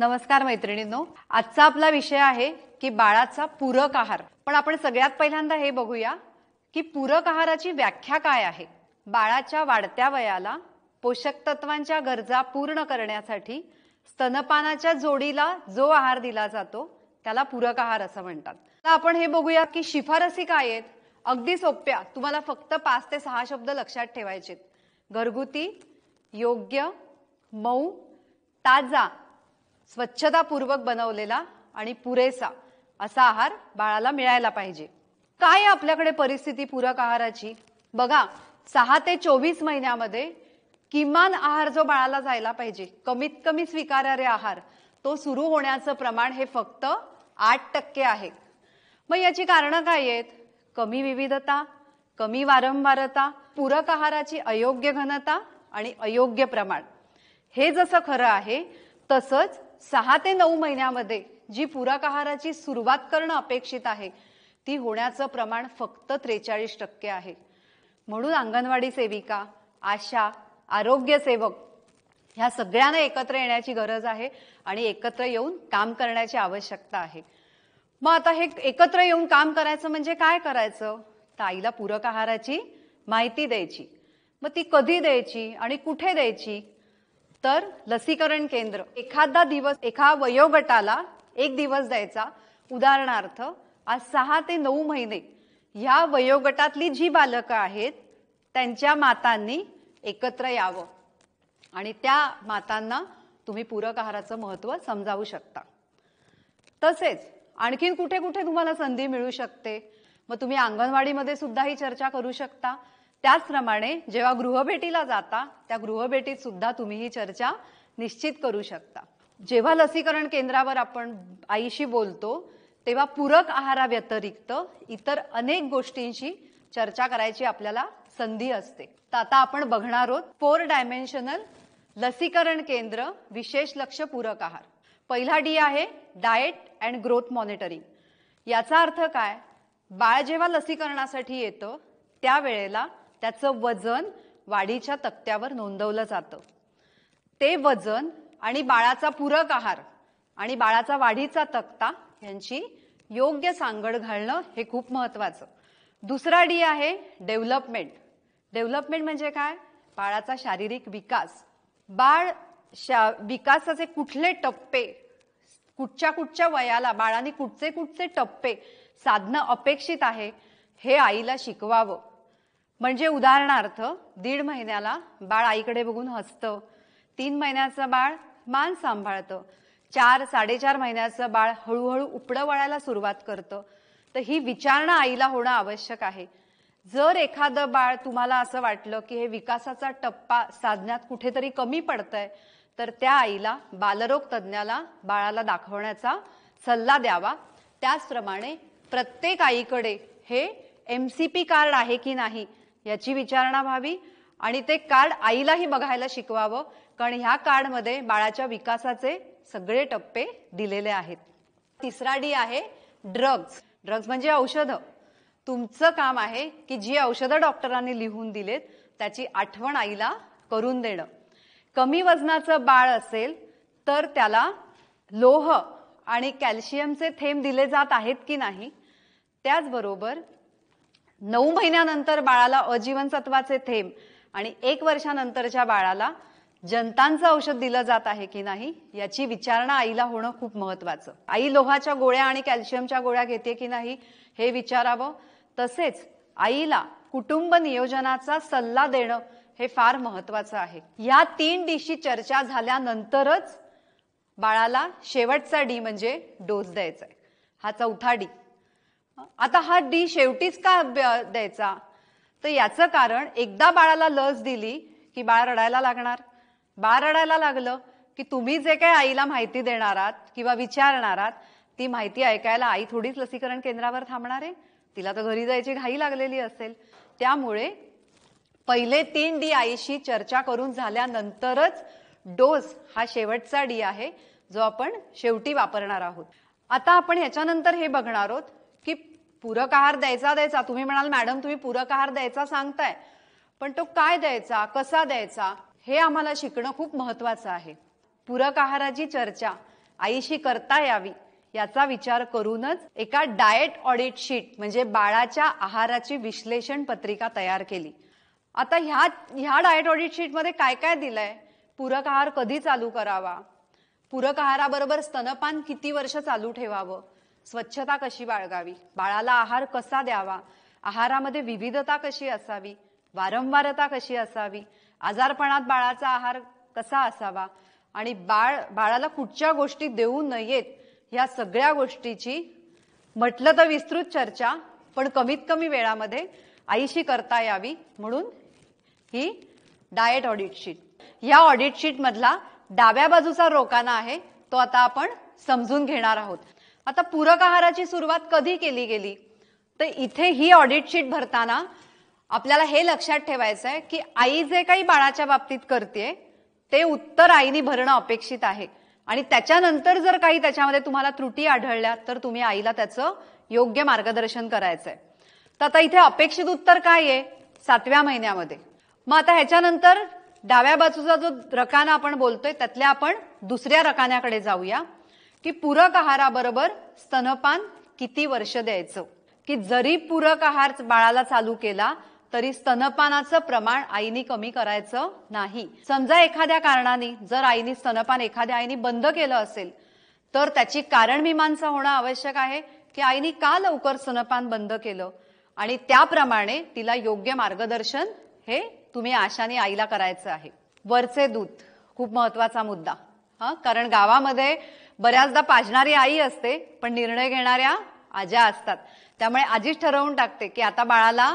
नमस्कार मैत्रिणींनो आजचा आपला विषय आहे की बाळाचा पूरक आहार पण आपण सगळ्यात पहिल्यांदा हे बघूया की पूरक आहाराची व्याख्या काय आहे बाळाच्या वाढत्या वयाला पोषक तत्वांच्या गरजा पूर्ण करण्यासाठी स्तनपानाच्या जोडीला जो आहार दिला जातो त्याला पूरक आहार असं म्हणतात तर आपण हे बघूया की शिफारसी काय आहेत अगदी सोप्या तुम्हाला फक्त पाच ते सहा शब्द लक्षात ठेवायचे घरगुती योग्य मऊ ताजा स्वच्छतापूर्वक बनवलेला आणि पुरेसा असा आहार बाळाला मिळायला पाहिजे काय आपल्याकडे परिस्थिती पूरक आहाराची बघा सहा ते चोवीस महिन्यामध्ये किमान आहार जो बाळाला जायला पाहिजे कमीत कमी स्वीकारणारे आहार तो सुरू होण्याचं प्रमाण हे फक्त आठ टक्के आहे मग याची कारणं काय आहेत कमी विविधता कमी वारंवारता पूरक आहाराची अयोग्य घनता आणि अयोग्य प्रमाण हे जसं खरं आहे तसंच सहा ते नऊ महिन्यामध्ये जी पूरक आहाराची सुरुवात करणं अपेक्षित आहे ती होण्याचं प्रमाण फक्त त्रेचाळीस टक्के आहे म्हणून अंगणवाडी सेविका आशा आरोग्य सेवक ह्या सगळ्यांना एकत्र येण्याची गरज आहे आणि एकत्र येऊन काम करण्याची आवश्यकता आहे मग आता हे एकत्र येऊन काम करायचं म्हणजे काय करायचं ताईला पूरक आहाराची माहिती द्यायची मग ती कधी द्यायची आणि कुठे द्यायची तर लसीकरण केंद्र एखादा दिवस एका वयोगटाला एक दिवस द्यायचा उदाहरणार्थ आज सहा ते नऊ महिने ह्या वयोगटातली जी बालकं आहेत त्यांच्या मातांनी एकत्र यावं आणि त्या मातांना तुम्ही पूरक आहाराचं महत्त्व समजावू शकता तसेच आणखीन कुठे कुठे तुम्हाला संधी मिळू शकते मग तुम्ही अंगणवाडीमध्ये सुद्धा ही चर्चा करू शकता त्याचप्रमाणे जेव्हा गृहभेटीला जाता त्या गृहभेटीत सुद्धा तुम्ही ही चर्चा निश्चित करू शकता जेव्हा लसीकरण केंद्रावर आपण आईशी बोलतो तेव्हा पूरक आहाराव्यतिरिक्त इतर अनेक गोष्टींशी चर्चा करायची आपल्याला संधी असते तर आता आपण बघणार आहोत फोर डायमेन्शनल लसीकरण केंद्र विशेष लक्ष पूरक आहार पहिला डी आहे डाएट अँड ग्रोथ मॉनिटरिंग याचा अर्थ काय बाळ जेव्हा लसीकरणासाठी येतं त्यावेळेला त्याचं वजन वाढीच्या तक्त्यावर नोंदवलं जातं ते वजन आणि बाळाचा पूरक आहार आणि बाळाचा वाढीचा तक्ता यांची योग्य सांगड घालणं हे खूप महत्वाचं दुसरा डी आहे डेव्हलपमेंट डेव्हलपमेंट म्हणजे काय बाळाचा शारीरिक विकास बाळ शा विकासाचे कुठले टप्पे कुठच्या कुठच्या वयाला बाळाने कुठचे कुठचे टप्पे साधणं अपेक्षित आहे हे आईला शिकवावं म्हणजे उदाहरणार्थ दीड महिन्याला बाळ आईकडे बघून हसतं तीन महिन्याचं बाळ मान सांभाळतं चार साडेचार महिन्याचं बाळ हळूहळू उपडं वळायला सुरुवात करतं तर ही विचारणा आईला होणं आवश्यक आहे जर एखादं बाळ तुम्हाला असं वाटलं की हे विकासाचा टप्पा साधण्यात कुठेतरी कमी आहे तर त्या आईला बालरोग तज्ज्ञाला बाळाला दाखवण्याचा सल्ला द्यावा त्याचप्रमाणे प्रत्येक आईकडे हे एम सी पी कार्ड आहे की नाही याची विचारणा व्हावी आणि ते कार्ड आईलाही बघायला शिकवावं कारण ह्या कार्डमध्ये बाळाच्या विकासाचे सगळे टप्पे दिलेले आहेत तिसरा डी आहे ड्रग्ज ड्रग्ज म्हणजे औषधं तुमचं काम आहे की जी औषधं डॉक्टरांनी लिहून दिलेत त्याची आठवण आईला करून देणं कमी वजनाचं बाळ असेल तर त्याला लोह आणि कॅल्शियमचे थेंब दिले जात आहेत की नाही त्याचबरोबर नऊ महिन्यानंतर बाळाला अजीवनसत्वाचे थेंब आणि एक वर्षानंतरच्या बाळाला जनतांचं औषध दिलं जात आहे की नाही याची विचारणा आईला होणं खूप महत्वाचं आई लोहाच्या गोळ्या आणि कॅल्शियमच्या गोळ्या घेते की नाही हे विचारावं तसेच आईला कुटुंब नियोजनाचा सल्ला देणं हे फार महत्वाचं आहे या तीन डीशी चर्चा झाल्यानंतरच बाळाला शेवटचा डी म्हणजे डोस द्यायचा आहे हा चौथा डी आता हा डी शेवटीच का द्यायचा तर याचं कारण एकदा बाळाला लस दिली की बाळ रडायला लागणार बाळ रडायला लागलं की तुम्ही जे काही आईला माहिती देणार आहात किंवा विचारणार आहात ती माहिती ऐकायला आई थोडीच लसीकरण केंद्रावर थांबणार आहे तिला तर घरी जायची घाई लागलेली असेल त्यामुळे पहिले तीन डी आईशी चर्चा करून झाल्यानंतरच डोस हा शेवटचा डी आहे जो आपण शेवटी वापरणार आहोत आता आपण ह्याच्यानंतर हे बघणार आहोत पूरक आहार द्यायचा द्यायचा तुम्ही म्हणाल मॅडम तुम्ही पूरक आहार द्यायचा सांगताय पण तो काय द्यायचा कसा द्यायचा हे आम्हाला शिकणं खूप महत्वाचं आहे पूरक आहाराची चर्चा आईशी करता यावी याचा विचार करूनच एका डाएट ऑडिट शीट म्हणजे बाळाच्या आहाराची विश्लेषण पत्रिका तयार केली आता ह्या ह्या डाएट ऑडिट मध्ये काय काय दिलंय पूरक आहार कधी चालू करावा पूरक आहाराबरोबर स्तनपान किती वर्ष चालू ठेवावं स्वच्छता कशी बाळगावी बाळाला आहार कसा द्यावा आहारामध्ये विविधता कशी असावी वारंवारता कशी असावी आजारपणात बाळाचा आहार कसा असावा आणि बाळ बाळाला कुठच्या गोष्टी देऊ नयेत या सगळ्या गोष्टीची म्हटलं तर विस्तृत चर्चा पण कमीत कमी वेळामध्ये आईशी करता यावी म्हणून ही डाएट ऑडिट शीट या ऑडिट शीट मधला डाव्या बाजूचा रोकाना आहे तो आता आपण समजून घेणार आहोत आता पूरक आहाराची सुरुवात कधी केली गेली तर इथे ही ऑडिट शीट भरताना आपल्याला हे लक्षात ठेवायचं आहे की आई जे काही बाळाच्या बाबतीत करते ते उत्तर आईने भरणं अपेक्षित आहे आणि त्याच्यानंतर जर काही त्याच्यामध्ये तुम्हाला त्रुटी आढळल्या तर तुम्ही आईला त्याचं योग्य मार्गदर्शन करायचंय तर आता इथे अपेक्षित उत्तर काय आहे सातव्या महिन्यामध्ये मग आता ह्याच्यानंतर डाव्या बाजूचा जो रकाना आपण बोलतोय त्यातल्या आपण दुसऱ्या रकान्याकडे जाऊया की पूरक आहाराबरोबर स्तनपान किती वर्ष द्यायचं की जरी पूरक आहार बाळाला चालू केला तरी स्तनपानाचं प्रमाण आईनी कमी करायचं नाही समजा एखाद्या कारणाने जर आईनी स्तनपान एखाद्या आईनी बंद केलं असेल तर त्याची कारण मीमांसा होणं आवश्यक आहे की आईनी का लवकर स्तनपान बंद केलं आणि त्याप्रमाणे तिला योग्य मार्गदर्शन हे तुम्ही आशाने आईला करायचं आहे वरचे दूध खूप महत्वाचा मुद्दा हा कारण गावामध्ये बऱ्याचदा पाजणारी आई असते पण निर्णय घेणाऱ्या आज्या असतात त्यामुळे आजीच ठरवून टाकते की आता बाळाला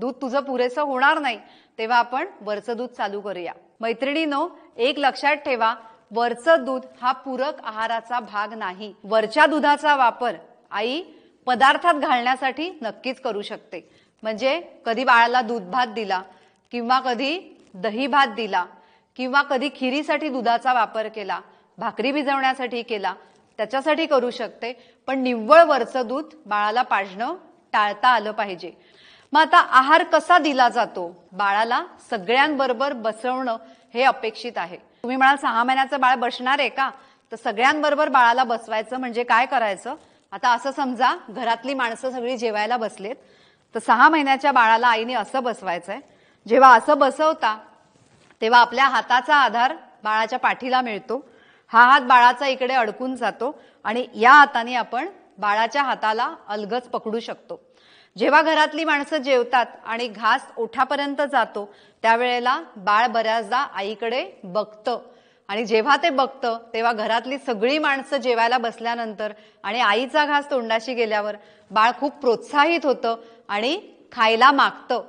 दूध तुझं पुरेसं होणार नाही तेव्हा आपण वरचं दूध चालू करूया मैत्रिणीनो एक लक्षात ठेवा वरचं दूध हा पूरक आहाराचा भाग नाही वरच्या दुधाचा वापर आई पदार्थात घालण्यासाठी नक्कीच करू शकते म्हणजे कधी बाळाला दूध भात दिला किंवा कधी दही भात दिला किंवा कधी खिरीसाठी दुधाचा वापर केला भाकरी भिजवण्यासाठी केला त्याच्यासाठी करू शकते पण निव्वळ वरचं दूध बाळाला पाजणं टाळता आलं पाहिजे मग आता आहार कसा दिला जातो बाळाला सगळ्यांबरोबर बसवणं हे अपेक्षित आहे तुम्ही म्हणाल सहा महिन्याचं बाळ बसणार आहे का तर सगळ्यांबरोबर बाळाला बसवायचं म्हणजे काय करायचं आता असं समजा घरातली माणसं सगळी जेवायला बसलेत तर सहा महिन्याच्या बाळाला आईने असं बसवायचंय जेव्हा असं बसवता तेव्हा आपल्या हाताचा आधार बाळाच्या पाठीला मिळतो हा हात बाळाचा इकडे अडकून जातो आणि या हाताने आपण बाळाच्या हाताला अलगच पकडू शकतो जेव्हा घरातली माणसं जेवतात आणि घास ओठापर्यंत जातो त्यावेळेला बाळ बऱ्याचदा आईकडे बघतं आणि जेव्हा ते बघतं तेव्हा घरातली सगळी माणसं जेवायला बसल्यानंतर आणि आईचा घास तोंडाशी गेल्यावर बाळ खूप प्रोत्साहित होतं आणि खायला मागतं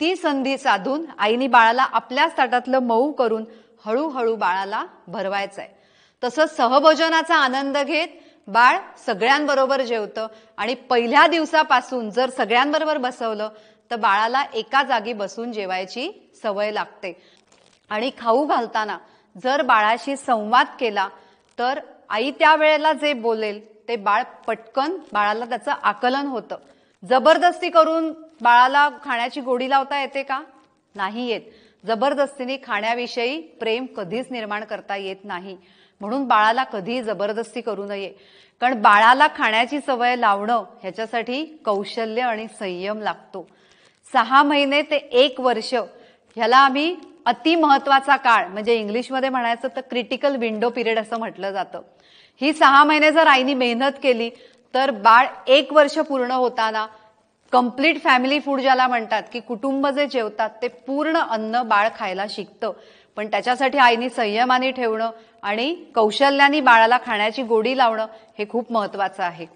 ती संधी साधून आईने बाळाला आपल्याच ताटातलं मऊ करून हळूहळू बाळाला भरवायचं आहे तसं सहभोजनाचा आनंद घेत बाळ सगळ्यांबरोबर जेवतं आणि पहिल्या दिवसापासून जर सगळ्यांबरोबर बसवलं तर बाळाला एका जागी बसून जेवायची सवय लागते आणि खाऊ घालताना जर बाळाशी संवाद केला तर आई त्या वेळेला जे बोलेल ते बाळ पटकन बाळाला त्याचं आकलन होतं जबरदस्ती करून बाळाला खाण्याची गोडी लावता येते का नाही येत जबरदस्तीने खाण्याविषयी प्रेम कधीच निर्माण करता येत नाही म्हणून बाळाला कधीही जबरदस्ती करू नये कारण बाळाला खाण्याची सवय लावणं ह्याच्यासाठी कौशल्य आणि संयम लागतो सहा महिने ते एक वर्ष ह्याला आम्ही अति महत्वाचा काळ म्हणजे इंग्लिशमध्ये म्हणायचं तर क्रिटिकल विंडो पिरियड असं म्हटलं जातं ही सहा महिने जर आईनी मेहनत केली तर बाळ एक वर्ष पूर्ण होताना कम्प्लीट फॅमिली फूड ज्याला म्हणतात की कुटुंब जे जेवतात ते पूर्ण अन्न बाळ खायला शिकतं पण त्याच्यासाठी आईनी संयमाने ठेवणं आणि कौशल्याने बाळाला खाण्याची गोडी लावणं हे खूप महत्वाचं आहे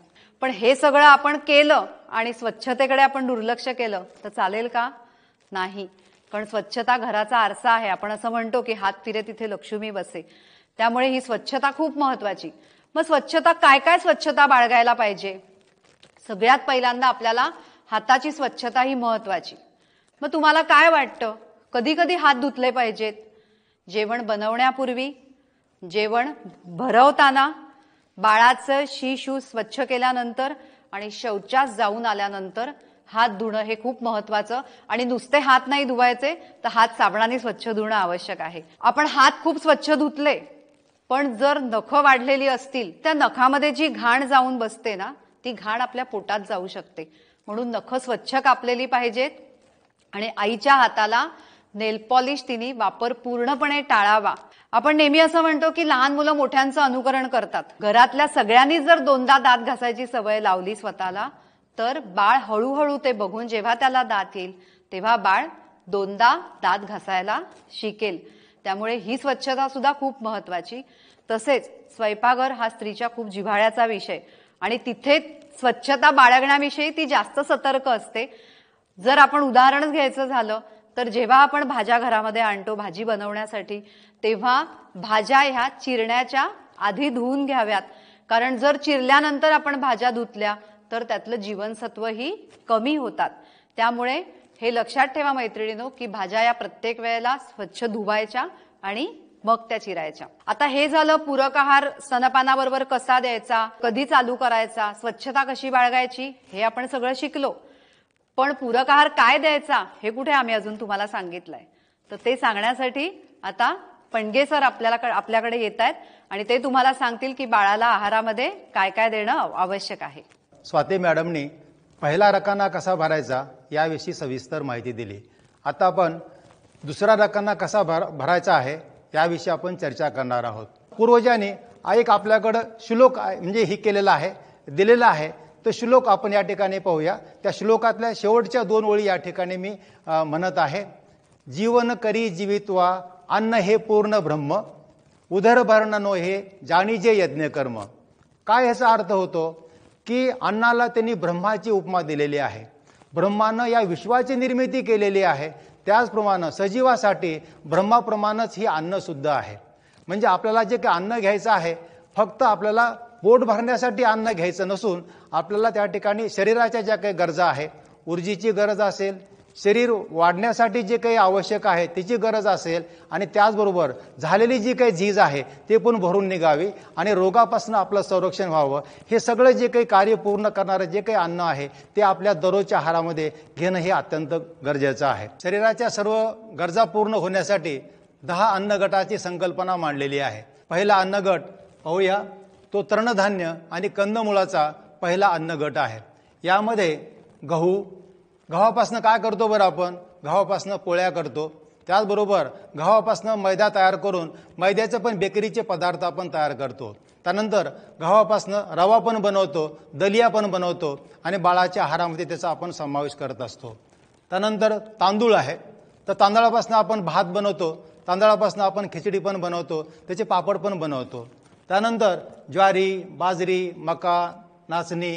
पण हे सगळं आपण केलं आणि स्वच्छतेकडे आपण दुर्लक्ष केलं तर चालेल का नाही कारण स्वच्छता घराचा आरसा आहे आपण असं म्हणतो की हात फिरे तिथे लक्ष्मी बसे त्यामुळे ही स्वच्छता खूप महत्वाची मग स्वच्छता काय काय स्वच्छता बाळगायला पाहिजे सगळ्यात पहिल्यांदा आपल्याला हाताची स्वच्छता ही महत्वाची मग तुम्हाला काय वाटतं कधी कधी हात धुतले पाहिजेत जेवण बनवण्यापूर्वी जेवण भरवताना बाळाचं शी शू स्वच्छ केल्यानंतर आणि शौचास जाऊन आल्यानंतर हात धुणं हे खूप महत्वाचं आणि नुसते हात नाही धुवायचे तर हात साबणाने स्वच्छ धुणं आवश्यक आहे आपण हात खूप स्वच्छ धुतले पण जर नख वाढलेली असतील त्या नखामध्ये जी घाण जाऊन बसते ना ती घाण आपल्या पोटात जाऊ शकते म्हणून नखं स्वच्छ कापलेली पाहिजेत आणि आईच्या हाताला नेलपॉलिश तिने वापर पूर्णपणे टाळावा आपण नेहमी असं म्हणतो की लहान मुलं मोठ्यांचं अनुकरण करतात घरातल्या सगळ्यांनी जर दोनदा दात घासायची सवय लावली स्वतःला तर बाळ हळूहळू ते बघून जेव्हा त्याला दात येईल तेव्हा बाळ दोनदा दात घासायला शिकेल त्यामुळे ही स्वच्छता सुद्धा खूप महत्वाची तसेच स्वयंपाकघर हा स्त्रीच्या खूप जिव्हाळ्याचा विषय आणि तिथे स्वच्छता बाळगण्याविषयी ती जास्त सतर्क असते जर आपण उदाहरणच घ्यायचं झालं तर जेव्हा आपण भाज्या घरामध्ये आणतो भाजी बनवण्यासाठी तेव्हा भाज्या ह्या चिरण्याच्या आधी धुवून घ्याव्यात कारण जर चिरल्यानंतर आपण भाज्या धुतल्या तर त्यातलं जीवनसत्वही कमी होतात त्यामुळे हे लक्षात ठेवा मैत्रिणीनो की भाज्या या प्रत्येक वेळेला स्वच्छ धुवायच्या आणि मग त्या चिरायच्या आता हे झालं पूरक आहार स्तनपानाबरोबर कसा द्यायचा कधी चालू करायचा स्वच्छता कशी बाळगायची हे आपण सगळं शिकलो पण पूरक आहार काय द्यायचा हे कुठे आम्ही अजून तुम्हाला सांगितलंय तर ते सांगण्यासाठी आता पणगे सर आपल्याला आपल्याकडे येत आहेत आणि ते तुम्हाला सांगतील की बाळाला आहारामध्ये काय काय देणं आवश्यक आहे स्वाती मॅडमने पहिला रकाना कसा भरायचा याविषयी सविस्तर माहिती दिली आता आपण दुसरा रकाना कसा भर भरायचा आहे त्याविषयी आपण चर्चा करणार आहोत पूर्वजाने एक आपल्याकडं श्लोक म्हणजे हे केलेला आहे दिलेला आहे तर श्लोक आपण या ठिकाणी पाहूया त्या श्लोकातल्या शेवटच्या दोन ओळी या ठिकाणी मी म्हणत आहे जीवन करी जीवित्वा अन्न हे पूर्ण ब्रह्म उदरभरण नो हे जाणीजे कर्म काय ह्याचा अर्थ होतो की अन्नाला त्यांनी ब्रह्माची उपमा दिलेली आहे ब्रह्मानं या विश्वाची निर्मिती केलेली आहे त्याचप्रमाणे सजीवासाठी ब्रह्माप्रमाणेच ही अन्नसुद्धा आहे म्हणजे आपल्याला जे काही अन्न घ्यायचं आहे फक्त आपल्याला पोट भरण्यासाठी अन्न घ्यायचं नसून आपल्याला त्या ठिकाणी शरीराच्या ज्या काही गरजा आहे ऊर्जेची गरज असेल शरीर वाढण्यासाठी जे काही आवश्यक आहे त्याची गरज असेल आणि त्याचबरोबर झालेली जी काही झीज आहे ते पण भरून निघावी आणि रोगापासून आपलं संरक्षण व्हावं हे सगळं जे काही कार्य पूर्ण करणारं जे काही अन्न आहे ते आपल्या दररोजच्या आहारामध्ये घेणं हे अत्यंत गरजेचं आहे शरीराच्या सर्व गरजा पूर्ण होण्यासाठी दहा गटाची संकल्पना मांडलेली आहे पहिला अन्नगट पाहूया तो तृणधान्य आणि कंदमुळाचा पहिला अन्न गट आहे यामध्ये गहू गव्हापासनं काय करतो बरं आपण गव्हापासनं पोळ्या करतो त्याचबरोबर गव्हापासनं मैदा तयार करून मैद्याचं पण बेकरीचे पदार्थ आपण तयार करतो त्यानंतर गव्हापासनं रवा पण बनवतो दलिया पण बनवतो आणि बाळाच्या आहारामध्ये त्याचा आपण समावेश करत असतो त्यानंतर तांदूळ आहे तर तांदळापासून आपण भात बनवतो तांदळापासून आपण खिचडी पण बनवतो त्याचे पापड पण बनवतो त्यानंतर ज्वारी बाजरी मका नाचणी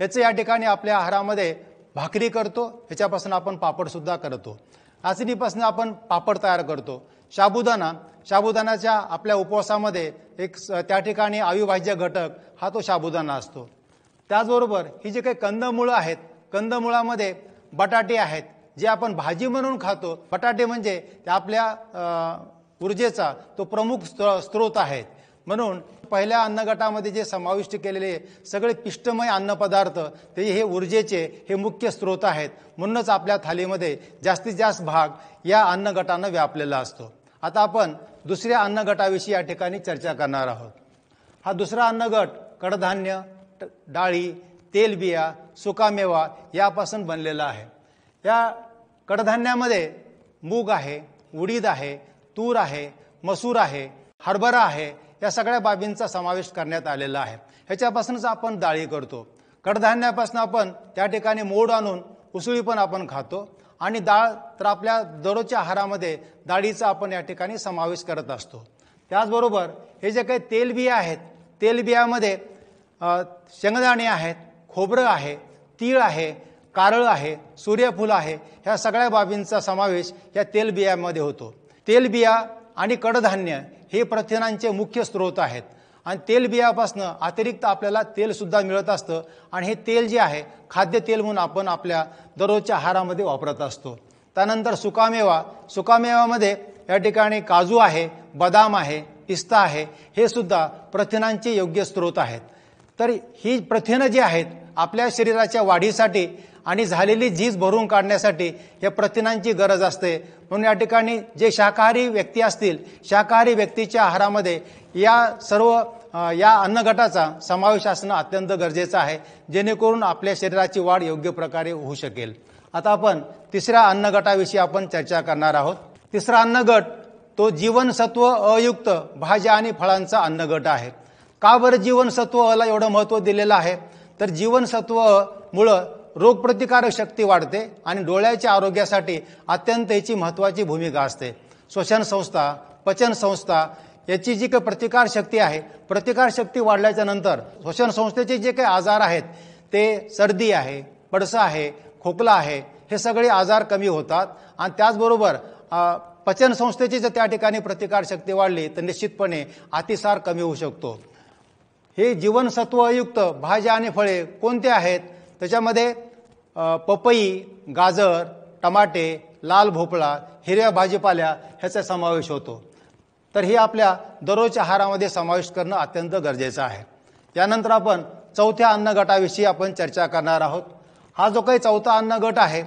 याचं या ठिकाणी आपल्या आहारामध्ये भाकरी करतो ह्याच्यापासून आपण पापडसुद्धा करतो नाचणीपासून आपण पापड तयार करतो शाबुदाना शाबुदानाच्या आपल्या उपवासामध्ये एक त्या ठिकाणी अविभाज्य घटक हा तो साबुदाणा असतो त्याचबरोबर ही जी काही कंदमुळं आहेत कंदमुळामध्ये बटाटे आहेत जे आपण भाजी म्हणून खातो बटाटे म्हणजे आपल्या ऊर्जेचा तो प्रमुख स्त्र स्त्रोत आहे म्हणून पहिल्या अन्नगटामध्ये जे समाविष्ट केलेले सगळे पिष्टमय अन्नपदार्थ ते हे ऊर्जेचे हे मुख्य स्रोत आहेत म्हणूनच आपल्या थालीमध्ये जास्तीत जास्त भाग या अन्न गटानं व्यापलेला असतो आता आपण दुसऱ्या गटाविषयी या ठिकाणी चर्चा करणार आहोत हा दुसरा अन्नगट कडधान्य डाळी तेलबिया सुकामेवा यापासून बनलेला आहे या कडधान्यामध्ये मूग आहे उडीद आहे तूर आहे मसूर आहे हरभरा आहे या सगळ्या बाबींचा समावेश करण्यात आलेला आहे ह्याच्यापासूनच आपण डाळी करतो कडधान्यापासून आपण त्या ठिकाणी मोड आणून उसळी पण आपण खातो आणि डाळ तर आपल्या दररोजच्या आहारामध्ये डाळीचा आपण या ठिकाणी समावेश करत असतो त्याचबरोबर हे जे काही तेलबिया आहेत तेलबियामध्ये शेंगदाणे आहेत खोबरं आहे तीळ आहे कारळ आहे सूर्यफूल आहे ह्या सगळ्या बाबींचा समावेश या तेलबियामध्ये होतो तेलबिया आणि कडधान्य हे प्रथिनांचे मुख्य स्रोत आहेत आणि तेलबियापासनं अतिरिक्त आपल्याला तेलसुद्धा मिळत असतं आणि हे तेल जे आहे खाद्यतेल म्हणून आपण आपल्या दररोजच्या आहारामध्ये वापरत असतो त्यानंतर सुकामेवा सुकामेवामध्ये या ठिकाणी काजू आहे बदाम आहे पिस्ता आहे हे सुद्धा प्रथिनांचे योग्य स्रोत आहेत तर ही प्रथिनं जी आहेत आपल्या शरीराच्या वाढीसाठी आणि झालेली झीज भरून काढण्यासाठी या प्रथिनांची गरज असते म्हणून या ठिकाणी जे शाकाहारी व्यक्ती असतील शाकाहारी व्यक्तीच्या आहारामध्ये या सर्व या अन्नगटाचा समावेश असणं अत्यंत गरजेचं आहे जेणेकरून आपल्या शरीराची वाढ योग्य प्रकारे होऊ शकेल आता आपण तिसऱ्या अन्नगटाविषयी आपण चर्चा करणार आहोत तिसरा अन्नगट तो जीवनसत्व अयुक्त भाज्या आणि फळांचा अन्नगट आहे का बरं जीवनसत्व अला एवढं महत्त्व दिलेलं आहे तर जीवनसत्व मुळं रोगप्रतिकारक शक्ती वाढते आणि डोळ्याच्या आरोग्यासाठी अत्यंत याची महत्त्वाची भूमिका असते श्वसन संस्था पचन संस्था याची जी काही प्रतिकारशक्ती आहे प्रतिकारशक्ती वाढल्याच्या नंतर श्वसन संस्थेचे जे काही आजार आहेत ते सर्दी आहे पडसा आहे खोकला आहे हे सगळे आजार कमी होतात आणि त्याचबरोबर पचन संस्थेची जर त्या ठिकाणी प्रतिकारशक्ती वाढली तर निश्चितपणे अतिसार कमी होऊ शकतो हे जीवनसत्वयुक्त भाज्या आणि फळे कोणते आहेत त्याच्यामध्ये पपई गाजर टमाटे लाल भोपळा हिरव्या भाजीपाल्या ह्याचा समावेश होतो तर हे आपल्या दररोजच्या आहारामध्ये समावेश करणं अत्यंत गरजेचं आहे त्यानंतर आपण चौथ्या अन्न गटाविषयी आपण चर्चा करणार आहोत हा जो काही चौथा अन्न गट आहे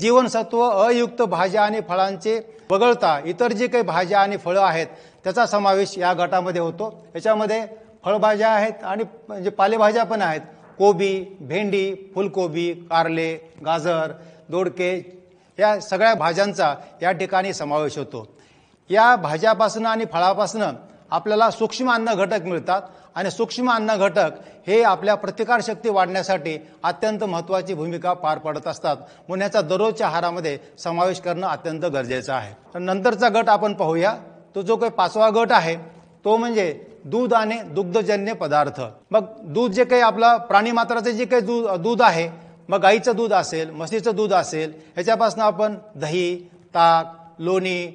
जीवनसत्व अयुक्त भाज्या आणि फळांचे वगळता इतर जे काही भाज्या आणि फळं आहेत त्याचा समावेश या गटामध्ये होतो याच्यामध्ये फळभाज्या आहेत आणि म्हणजे पालेभाज्या पण आहेत कोबी भेंडी फुलकोबी कारले गाजर दोडके या सगळ्या भाज्यांचा या ठिकाणी समावेश होतो या भाज्यापासनं आणि फळापासनं आपल्याला सूक्ष्म अन्न घटक मिळतात आणि सूक्ष्म अन्न घटक हे आपल्या प्रतिकारशक्ती वाढण्यासाठी अत्यंत महत्त्वाची भूमिका पार पडत असतात म्हणून याचा दररोजच्या आहारामध्ये समावेश करणं अत्यंत गरजेचं आहे तर नंतरचा गट आपण पाहूया तो जो काही पाचवा गट आहे तो म्हणजे दूध आणि दुग्धजन्य पदार्थ मग दूध जे काही आपला प्राणीमात्राचं जे काही दूध दूध आहे मग गाईचं दूध असेल म्हशीचं दूध असेल ह्याच्यापासून आपण दही ताक लोणी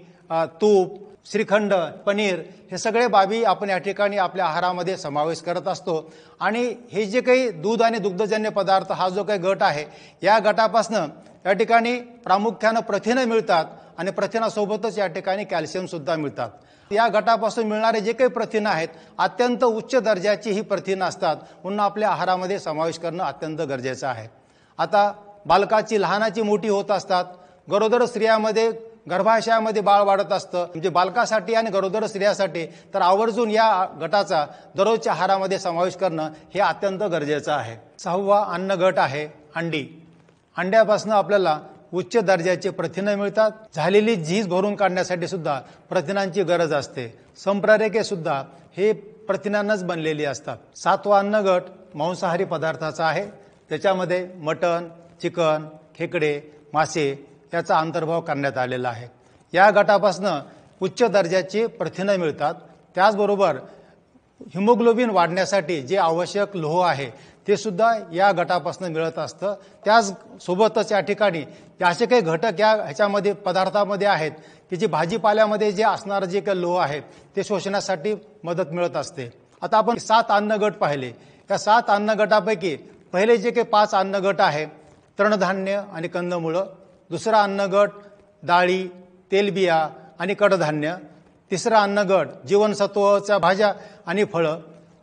तूप श्रीखंड पनीर हे सगळे बाबी आपण या ठिकाणी आपल्या आहारामध्ये समावेश करत असतो आणि हे जे काही दूध आणि दुग्धजन्य पदार्थ हा जो काही गट आहे या गटापासनं या ठिकाणी प्रामुख्यानं प्रथिनं मिळतात आणि प्रथिनासोबतच या ठिकाणी कॅल्शियमसुद्धा मिळतात या गटापासून मिळणारे जे काही प्रथिनं आहेत अत्यंत उच्च दर्जाची ही प्रथिनं असतात म्हणून आपल्या आहारामध्ये समावेश करणं अत्यंत गरजेचं आहे आता बालकाची लहानाची मोठी होत असतात गरोदर स्त्रियामध्ये गर्भाशयामध्ये बाळ वाढत असतं म्हणजे बालकासाठी आणि गरोदर स्त्रियासाठी तर आवर्जून या गटाचा दररोजच्या आहारामध्ये समावेश करणं हे अत्यंत गरजेचं आहे सहावा अन्न गट आहे अंडी अंड्यापासून आपल्याला उच्च दर्जाचे प्रथिनं मिळतात झालेली झीज भरून काढण्यासाठी सुद्धा प्रथिनांची गरज असते संप्रेरके सुद्धा हे प्रथिनांनाच बनलेली असतात सातवा अन्न गट मांसाहारी पदार्थाचा आहे त्याच्यामध्ये मटण चिकन खेकडे मासे याचा अंतर्भाव करण्यात आलेला आहे या गटापासनं उच्च दर्जाची प्रथिनं मिळतात त्याचबरोबर हिमोग्लोबिन वाढण्यासाठी जे आवश्यक लोह आहे ते सुद्धा या गटापासून मिळत असतं त्याच सोबतच या ठिकाणी असे काही घटक या ह्याच्यामध्ये पदार्थामध्ये आहेत की जे भाजीपाल्यामध्ये जे असणारं जे काही लोह आहेत ते शोषणासाठी मदत मिळत असते आता आपण सात अन्न गट पाहिले या सात अन्न गटापैकी पहिले जे काही पाच अन्न गट आहे तृणधान्य आणि कंदमुळं दुसरा गट डाळी तेलबिया आणि कडधान्य तिसरा गट जीवनसत्वाच्या भाज्या आणि फळं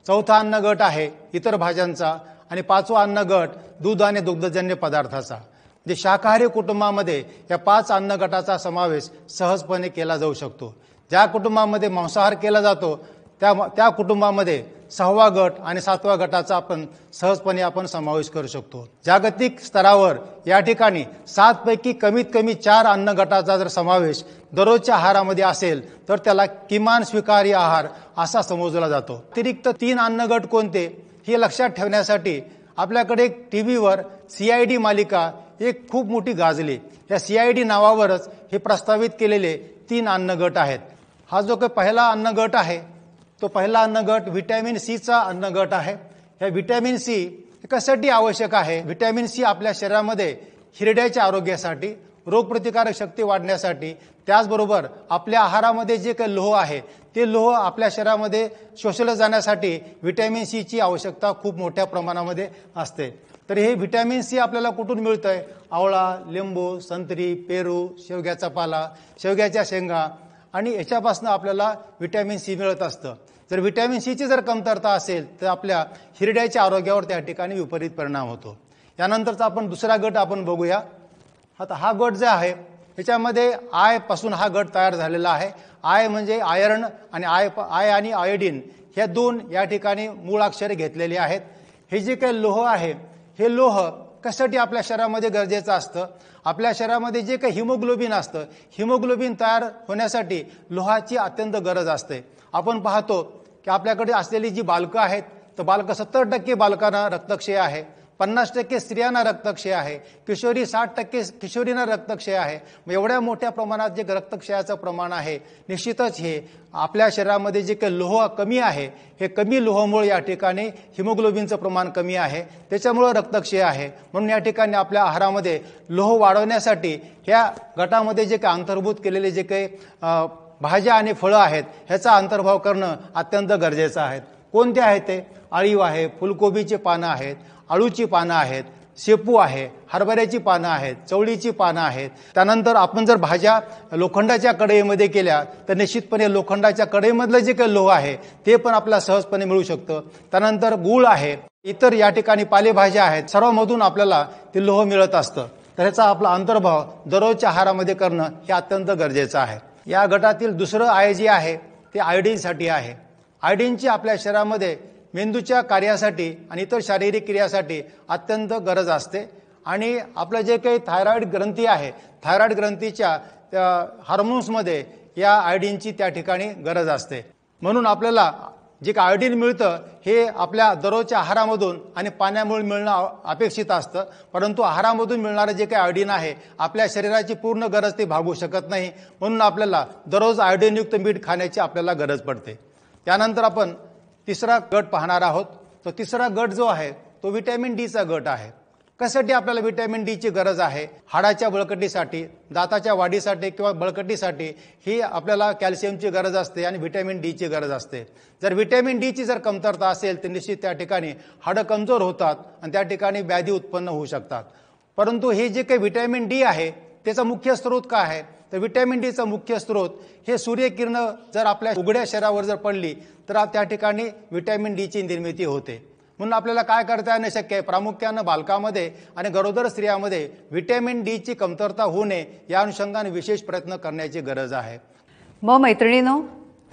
चौथा अन्न गट आहे इतर भाज्यांचा आणि पाचवा अन्न गट दूध आणि दुग्धजन्य पदार्थाचा म्हणजे शाकाहारी कुटुंबामध्ये या पाच अन्न गटाचा समावेश सहजपणे केला जाऊ शकतो ज्या कुटुंबामध्ये मांसाहार केला जातो त्या त्या कुटुंबामध्ये सहावा गट आणि सातवा गटाचा आपण सहजपणे आपण समावेश करू शकतो जागतिक स्तरावर या ठिकाणी सातपैकी कमीत कमी चार अन्न गटाचा जर समावेश दररोजच्या आहारामध्ये असेल तर त्याला किमान स्वीकार्य आहार असा समजला जातो अतिरिक्त तीन अन्न गट कोणते हे लक्षात ठेवण्यासाठी आपल्याकडे एक टी व्हीवर सी आय डी मालिका एक खूप मोठी गाजली या सी आय डी नावावरच हे प्रस्तावित केलेले तीन अन्न गट आहेत हा जो काही पहिला अन्नगट आहे तो पहिला अन्नगट व्हिटॅमिन सीचा अन्नगट आहे या व्हिटॅमिन सी कशासाठी आवश्यक आहे व्हिटॅमिन सी आपल्या शरीरामध्ये हिरड्याच्या आरोग्यासाठी रोगप्रतिकारक शक्ती वाढण्यासाठी त्याचबरोबर आपल्या आहारामध्ये जे काही लोह आहे ते लोह आपल्या शरीरामध्ये शोषलं जाण्यासाठी व्हिटॅमिन सीची आवश्यकता खूप मोठ्या प्रमाणामध्ये असते तर हे व्हिटॅमिन सी आपल्याला कुठून मिळतं आहे आवळा लिंबू संत्री पेरू शेवग्याचा पाला शेवग्याच्या शेंगा आणि याच्यापासून आपल्याला व्हिटॅमिन सी मिळत असतं जर व्हिटॅमिन सीची जर कमतरता असेल तर आपल्या हिरड्याच्या आरोग्यावर त्या ठिकाणी विपरीत परिणाम होतो यानंतरचा आपण दुसरा गट आपण बघूया आता हा गट जे आहे त्याच्यामध्ये आय पासून हा गट तयार झालेला आहे आय म्हणजे आयर्न आणि आय आय आणि आयोडीन ह्या दोन या ठिकाणी मूळाक्षरे घेतलेली आहेत हे जे काही लोह आहे हे लोह कशासाठी आपल्या शरीरामध्ये गरजेचं असतं आपल्या शरीरामध्ये जे काही हिमोग्लोबिन असतं हिमोग्लोबिन तयार होण्यासाठी लोहाची अत्यंत गरज असते आपण पाहतो की आपल्याकडे असलेली जी बालकं आहेत तर बालकं सत्तर टक्के बालकांना रक्तक्षय आहे पन्नास टक्के स्त्रियांना रक्तक्षय आहे किशोरी साठ टक्के किशोरींना रक्तक्षय आहे एवढ्या मोठ्या प्रमाणात जे रक्तक्षयाचं प्रमाण आहे निश्चितच हे आपल्या शरीरामध्ये जे काही लोह कमी आहे हे कमी लोहामुळे या ठिकाणी हिमोग्लोबिनचं प्रमाण कमी आहे त्याच्यामुळं रक्तक्षय आहे म्हणून या ठिकाणी आपल्या आहारामध्ये लोह वाढवण्यासाठी ह्या गटामध्ये जे काही अंतर्भूत केलेले जे काही भाज्या आणि फळं आहेत ह्याचा अंतर्भाव करणं अत्यंत गरजेचं आहे कोणते आहे ते अळीव आहे फुलकोबीचे पानं आहेत अळूची पानं आहेत शेपू आहे हरभऱ्याची पानं आहेत चवळीची पानं आहेत त्यानंतर आपण जर भाज्या लोखंडाच्या कढईमध्ये केल्या तर निश्चितपणे लोखंडाच्या कढईमधलं जे काही लोह आहे ते पण आपल्याला सहजपणे मिळू शकतं त्यानंतर गूळ आहे इतर या ठिकाणी पालेभाज्या आहेत सर्वमधून आपल्याला ते लोह मिळत असतं तर ह्याचा आपला अंतर्भाव दररोजच्या आहारामध्ये करणं हे अत्यंत गरजेचं आहे या गटातील दुसरं आय जे आहे ते आयडीनसाठी आहे आयडीनची आपल्या शरीरामध्ये मेंदूच्या कार्यासाठी आणि इतर शारीरिक क्रियासाठी अत्यंत गरज असते आणि आपलं जे काही थायरॉईड ग्रंथी आहे थायरॉईड ग्रंथीच्या हार्मोन्समध्ये या आयडीनची त्या ठिकाणी गरज असते म्हणून आपल्याला जे काही आयोडीन मिळतं हे आपल्या दररोजच्या आहारामधून आणि पाण्यामुळे मिळणं अपेक्षित असतं परंतु आहारामधून मिळणारं जे काही आयोडीन आहे आपल्या शरीराची पूर्ण गरज ते भागू शकत नाही म्हणून आपल्याला दररोज आयोडीनयुक्त मीठ खाण्याची आपल्याला गरज पडते त्यानंतर आपण तिसरा गट पाहणार आहोत तर तिसरा गट जो आहे तो व्हिटॅमिन डीचा गट आहे कशासाठी आपल्याला व्हिटॅमिन डीची गरज आहे हाडाच्या बळकटीसाठी दाताच्या वाढीसाठी किंवा बळकटीसाठी ही आपल्याला कॅल्शियमची गरज असते आणि व्हिटॅमिन डीची गरज असते जर व्हिटॅमिन डीची जर कमतरता असेल तर निश्चित त्या ठिकाणी हाडं कमजोर होतात आणि त्या ठिकाणी व्याधी उत्पन्न होऊ शकतात परंतु हे जे काही व्हिटॅमिन डी आहे त्याचा मुख्य स्रोत काय आहे तर विटॅमिन डीचा मुख्य स्रोत हे सूर्यकिरण जर आपल्या उघड्या शरीरावर जर पडली तर त्या ठिकाणी व्हिटॅमिन डीची निर्मिती होते म्हणून आपल्याला काय करता येणं शक्य आहे प्रामुख्यानं बालकामध्ये आणि गरोदर स्त्रियामध्ये व्हिटॅमिन डीची कमतरता होऊ नये या अनुषंगाने विशेष प्रयत्न करण्याची गरज आहे मग मैत्रिणीनो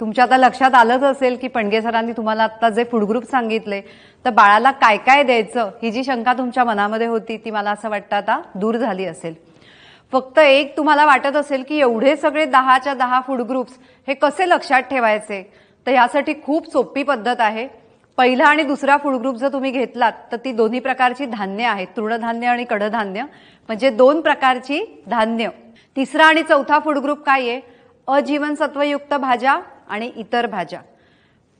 तुमच्या आता लक्षात आलंच असेल की पणगे सरांनी तुम्हाला आता जे फूड ग्रुप सांगितले तर बाळाला काय काय द्यायचं ही जी शंका तुमच्या मनामध्ये होती ती मला असं वाटतं आता दूर झाली असेल फक्त एक तुम्हाला वाटत असेल की एवढे सगळे दहाच्या दहा फूड ग्रुप्स हे कसे लक्षात ठेवायचे तर यासाठी खूप सोपी पद्धत आहे पहिला आणि दुसरा फूड ग्रुप जर तुम्ही घेतलात तर ती दोन्ही प्रकारची धान्य आहेत तृणधान्य आणि कडधान्य म्हणजे दोन प्रकारची धान्य तिसरा आणि चौथा फूड ग्रुप काय आहे अजीवनसत्वयुक्त भाज्या आणि इतर भाज्या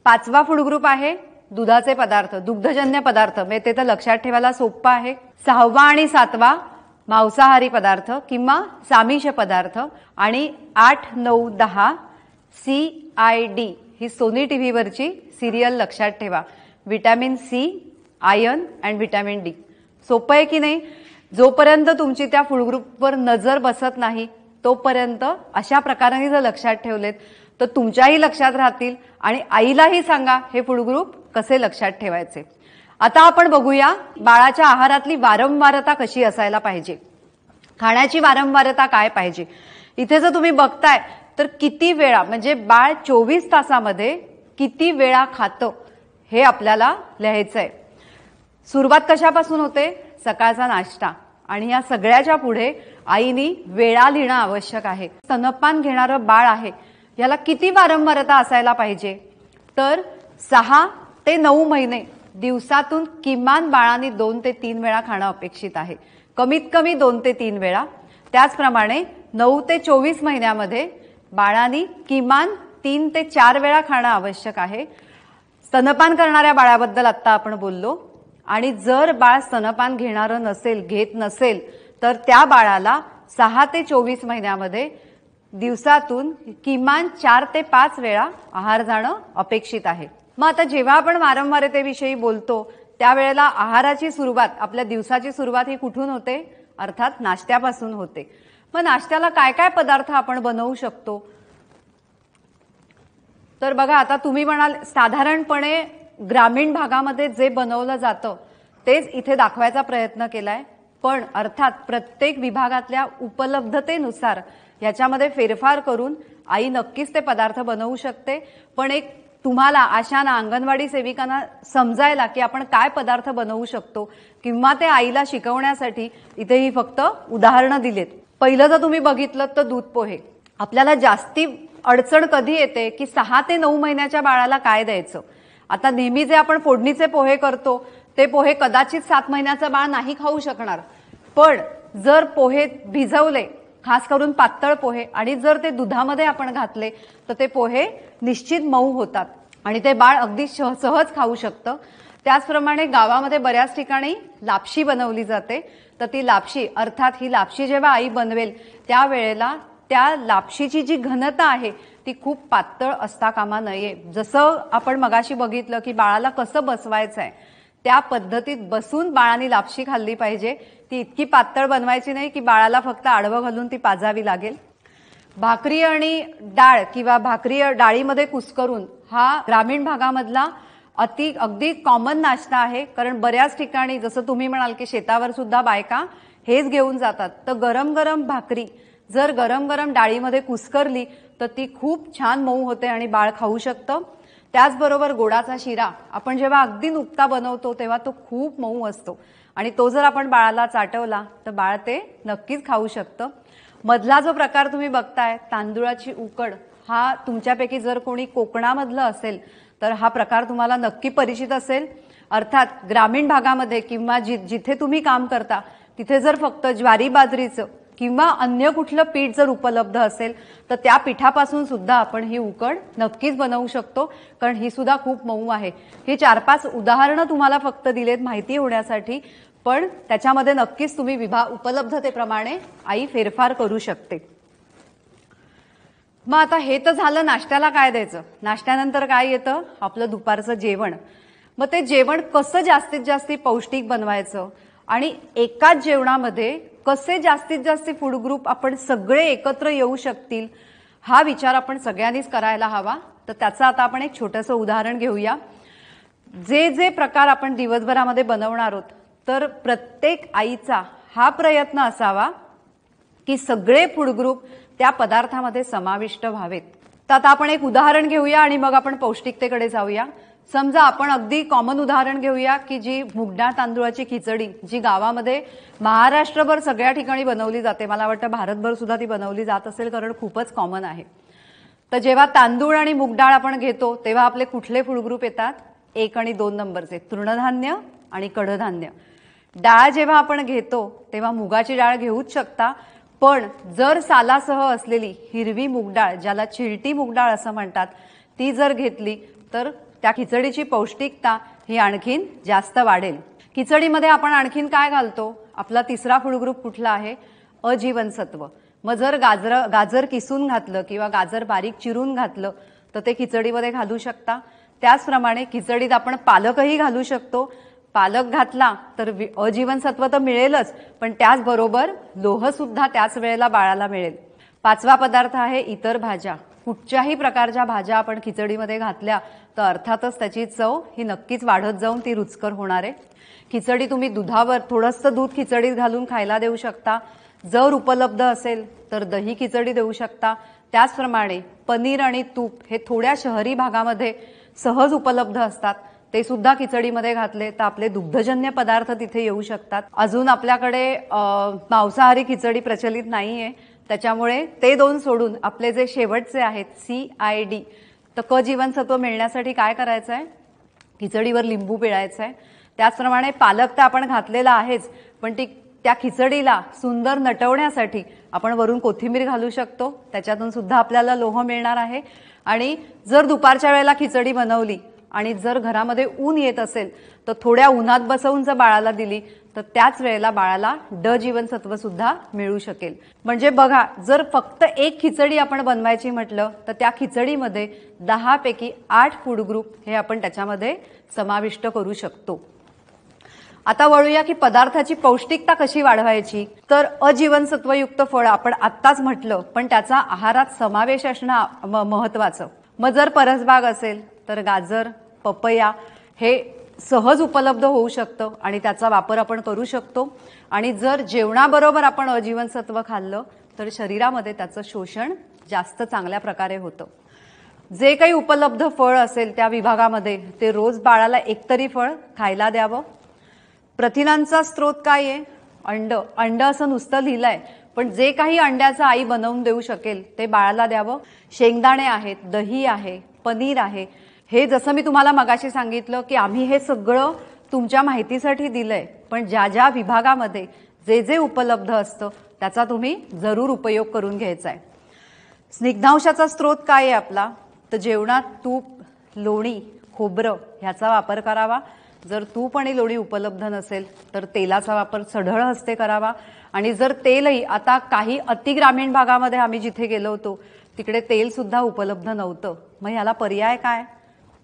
पाचवा फूड ग्रुप आहे दुधाचे पदार्थ दुग्धजन्य पदार्थ म्हणजे ते तर लक्षात ठेवायला सोपं आहे सहावा आणि सातवा मांसाहारी पदार्थ किंवा सामिष पदार्थ आणि आठ नऊ दहा सी आय डी ही सोनी टी व्हीवरची सिरियल लक्षात ठेवा व्हिटॅमिन सी आयन अँड व्हिटॅमिन डी सोपं आहे की नाही जोपर्यंत तुमची त्या फूड नजर बसत नाही तोपर्यंत अशा प्रकाराने जर लक्षात ठेवलेत तर तुमच्याही लक्षात राहतील आणि आईलाही सांगा हे फूड ग्रुप कसे लक्षात ठेवायचे आता आपण बघूया बाळाच्या आहारातली वारंवारता कशी असायला पाहिजे खाण्याची वारंवारता काय पाहिजे इथे जर तुम्ही बघताय तर किती वेळा म्हणजे बाळ चोवीस तासामध्ये किती वेळा खातं हे आपल्याला लिहायचं आहे सुरुवात कशापासून होते सकाळचा नाश्ता आणि या सगळ्याच्या पुढे आईनी वेळा लिहिणं आवश्यक आहे स्तनपान घेणारं बाळ आहे याला किती वारंवारता असायला पाहिजे तर सहा ते नऊ महिने दिवसातून किमान बाळाने दोन ते तीन वेळा खाणं अपेक्षित आहे कमीत कमी दोन ते तीन वेळा त्याचप्रमाणे नऊ ते चोवीस महिन्यामध्ये बाळानी किमान तीन ते चार वेळा खाणं आवश्यक आहे स्तनपान करणाऱ्या बाळाबद्दल आत्ता आपण बोललो आणि जर बाळ स्तनपान घेणारं नसेल घेत नसेल तर त्या बाळाला सहा ते चोवीस महिन्यामध्ये दिवसातून किमान चार ते पाच वेळा आहार जाणं अपेक्षित आहे मग आता जेव्हा आपण वारंवारतेविषयी बोलतो त्यावेळेला आहाराची सुरुवात आपल्या दिवसाची सुरुवात ही कुठून होते अर्थात नाश्त्यापासून होते मग नाश्त्याला काय काय पदार्थ आपण बनवू शकतो तर बघा आता तुम्ही म्हणाल साधारणपणे ग्रामीण भागामध्ये जे बनवलं जातं तेच इथे दाखवायचा प्रयत्न केलाय पण अर्थात प्रत्येक विभागातल्या उपलब्धतेनुसार याच्यामध्ये फेरफार करून आई नक्कीच ते पदार्थ बनवू शकते पण एक तुम्हाला आशाना अंगणवाडी सेविकांना समजायला की आपण काय पदार्थ बनवू शकतो किंवा ते आईला शिकवण्यासाठी इथे ही फक्त उदाहरणं दिलेत पहिलं जर तुम्ही बघितलं तर दूध पोहे आपल्याला जास्ती अडचण कधी येते की सहा ते नऊ महिन्याच्या बाळाला काय द्यायचं आता नेहमी जे आपण फोडणीचे पोहे करतो ते पोहे कदाचित सात महिन्याचं बाळ नाही खाऊ शकणार पण जर पोहे भिजवले खास करून पातळ पोहे आणि जर ते दुधामध्ये आपण घातले तर ते पोहे निश्चित मऊ होतात आणि ते बाळ अगदी सहज खाऊ शकतं त्याचप्रमाणे गावामध्ये बऱ्याच ठिकाणी लापशी बनवली जाते तर ती लापशी अर्थात ही लापशी जेव्हा आई बनवेल त्यावेळेला त्या लापशीची जी घनता आहे ती खूप पातळ असता कामा नये जसं आपण मगाशी बघितलं की बाळाला कसं बसवायचं आहे त्या पद्धतीत बसून बाळाने लापशी खाल्ली पाहिजे ती इतकी पातळ बनवायची नाही की बाळाला फक्त आडवं घालून ती पाजावी लागेल भाकरी आणि डाळ किंवा भाकरी डाळीमध्ये कुसकरून हा ग्रामीण भागामधला अति अगदी कॉमन नाश्ता आहे कारण बऱ्याच ठिकाणी जसं तुम्ही म्हणाल की शेतावर सुद्धा बायका हेच घेऊन जातात तर गरम गरम भाकरी जर गरम गरम डाळीमध्ये कुसकरली तर ती खूप छान मऊ होते आणि बाळ खाऊ शकतं त्याचबरोबर गोडाचा शिरा आपण जेव्हा अगदी नुकता बनवतो तेव्हा तो खूप मऊ असतो आणि तो जर आपण बाळाला चाटवला तर बाळ ते नक्कीच खाऊ शकतं मधला जो प्रकार तुम्ही बघताय तांदुळाची उकड हा तुमच्यापैकी जर कोणी कोकणामधलं असेल तर हा प्रकार तुम्हाला नक्की परिचित असेल अर्थात ग्रामीण भागामध्ये किंवा जि जिथे तुम्ही काम करता तिथे जर फक्त ज्वारी बाजरीचं किंवा अन्य कुठलं पीठ जर उपलब्ध असेल तर त्या पिठापासून सुद्धा आपण ही उकड नक्कीच बनवू शकतो कारण ही सुद्धा खूप मऊ आहे हे चार पाच उदाहरणं तुम्हाला फक्त दिलेत माहिती होण्यासाठी पण त्याच्यामध्ये नक्कीच तुम्ही विभा उपलब्धतेप्रमाणे आई फेरफार करू शकते मग आता हे तर झालं नाश्त्याला काय द्यायचं नाश्त्यानंतर काय येतं आपलं दुपारचं जेवण मग ते जेवण कसं जास्तीत जास्त पौष्टिक बनवायचं आणि एकाच जेवणामध्ये कसे जास्तीत जास्त फूड ग्रुप आपण सगळे एकत्र येऊ शकतील हा विचार आपण सगळ्यांनीच करायला हवा तर त्याचं आता आपण एक छोटंसं उदाहरण घेऊया जे जे प्रकार आपण दिवसभरामध्ये बनवणार आहोत तर प्रत्येक आईचा हा प्रयत्न असावा की सगळे फूड ग्रुप त्या पदार्थामध्ये समाविष्ट व्हावेत तर आता आपण एक उदाहरण घेऊया आणि मग आपण पौष्टिकतेकडे जाऊया समजा आपण अगदी कॉमन उदाहरण घेऊया की जी मुगडा तांदूळाची खिचडी जी गावामध्ये महाराष्ट्रभर सगळ्या ठिकाणी बनवली जाते मला वाटतं भारतभर सुद्धा ती बनवली जात असेल कारण खूपच कॉमन आहे तर जेव्हा तांदूळ आणि मुगडाळ आपण घेतो तेव्हा आपले कुठले फूड ग्रुप येतात एक आणि दोन नंबरचे तृणधान्य आणि कडधान्य डाळ जेव्हा आपण घेतो तेव्हा मुगाची डाळ घेऊच शकता पण जर सालासह असलेली हिरवी मुगडाळ ज्याला चिरटी मुगडाळ असं म्हणतात ती जर घेतली तर त्या खिचडीची पौष्टिकता ही आणखीन जास्त वाढेल खिचडीमध्ये आपण आणखीन काय घालतो आपला तिसरा फूड ग्रुप कुठला आहे अजीवनसत्व मग जर गाजर गाजर किसून घातलं किंवा गाजर बारीक चिरून घातलं तर ते खिचडीमध्ये घालू शकता त्याचप्रमाणे खिचडीत आपण पालकही घालू शकतो पालक घातला तर अजीवनसत्व तर मिळेलच पण त्याचबरोबर लोहसुद्धा त्याच वेळेला बाळाला मिळेल पाचवा पदार्थ आहे इतर भाज्या कुठच्याही प्रकारच्या भाज्या आपण खिचडीमध्ये घातल्या तर अर्थातच त्याची चव ही नक्कीच वाढत जाऊन ती रुचकर होणार आहे खिचडी तुम्ही दुधावर थोडंसं दूध खिचडीत घालून खायला देऊ शकता जर उपलब्ध असेल तर दही खिचडी देऊ शकता त्याचप्रमाणे पनीर आणि तूप हे थोड्या शहरी भागामध्ये सहज उपलब्ध असतात ते सुद्धा खिचडीमध्ये घातले तर आपले दुग्धजन्य पदार्थ तिथे येऊ शकतात अजून आपल्याकडे मांसाहारी खिचडी प्रचलित नाही आहे त्याच्यामुळे ते दोन सोडून आपले जे शेवटचे आहेत सी आय डी तर क जीवनसत्व मिळण्यासाठी काय करायचं आहे खिचडीवर लिंबू पिळायचं आहे त्याचप्रमाणे पालक तर आपण घातलेला आहेच पण ती त्या खिचडीला सुंदर नटवण्यासाठी आपण वरून कोथिंबीर घालू शकतो त्याच्यातून सुद्धा आपल्याला लोह मिळणार आहे आणि जर दुपारच्या वेळेला खिचडी बनवली आणि जर घरामध्ये ऊन येत असेल तर थोड्या उन्हात बसवून जर बाळाला दिली तर त्याच वेळेला बाळाला ड जीवनसत्व सुद्धा मिळू शकेल म्हणजे बघा जर फक्त एक खिचडी आपण बनवायची म्हटलं तर त्या खिचडीमध्ये पैकी आठ फूड ग्रुप हे आपण त्याच्यामध्ये समाविष्ट करू शकतो आता वळूया की पदार्थाची पौष्टिकता कशी वाढवायची तर अजीवनसत्वयुक्त फळ आपण आत्ताच म्हटलं पण त्याचा आहारात समावेश असणं महत्वाचं मग जर परसबाग असेल तर गाजर पपया हे सहज उपलब्ध होऊ शकतं आणि त्याचा वापर आपण करू शकतो आणि जर जेवणाबरोबर आपण अजीवनसत्व खाल्लं तर शरीरामध्ये त्याचं शोषण जास्त चांगल्या प्रकारे होतं जे काही उपलब्ध फळ असेल त्या विभागामध्ये ते रोज बाळाला एकतरी फळ खायला द्यावं प्रथिनांचा स्रोत काय आहे अंड अंड असं नुसतं लिहिलं आहे पण जे काही अंड्याचं आई बनवून देऊ शकेल ते बाळाला द्यावं शेंगदाणे आहेत दही आहे पनीर आहे हे जसं मी तुम्हाला मगाशी सांगितलं की आम्ही हे सगळं तुमच्या माहितीसाठी दिलं आहे पण ज्या ज्या विभागामध्ये जे जे उपलब्ध असतं त्याचा तुम्ही जरूर उपयोग करून घ्यायचा आहे स्निग्धांशाचा स्रोत काय आहे आपला तर जेवणात तूप लोणी खोबरं ह्याचा वापर करावा जर तूप आणि लोणी उपलब्ध नसेल तर तेलाचा वापर चढळ हस्ते करावा आणि जर तेलही आता काही अतिग्रामीण भागामध्ये आम्ही जिथे गेलो होतो तिकडे तेलसुद्धा उपलब्ध नव्हतं मग ह्याला पर्याय काय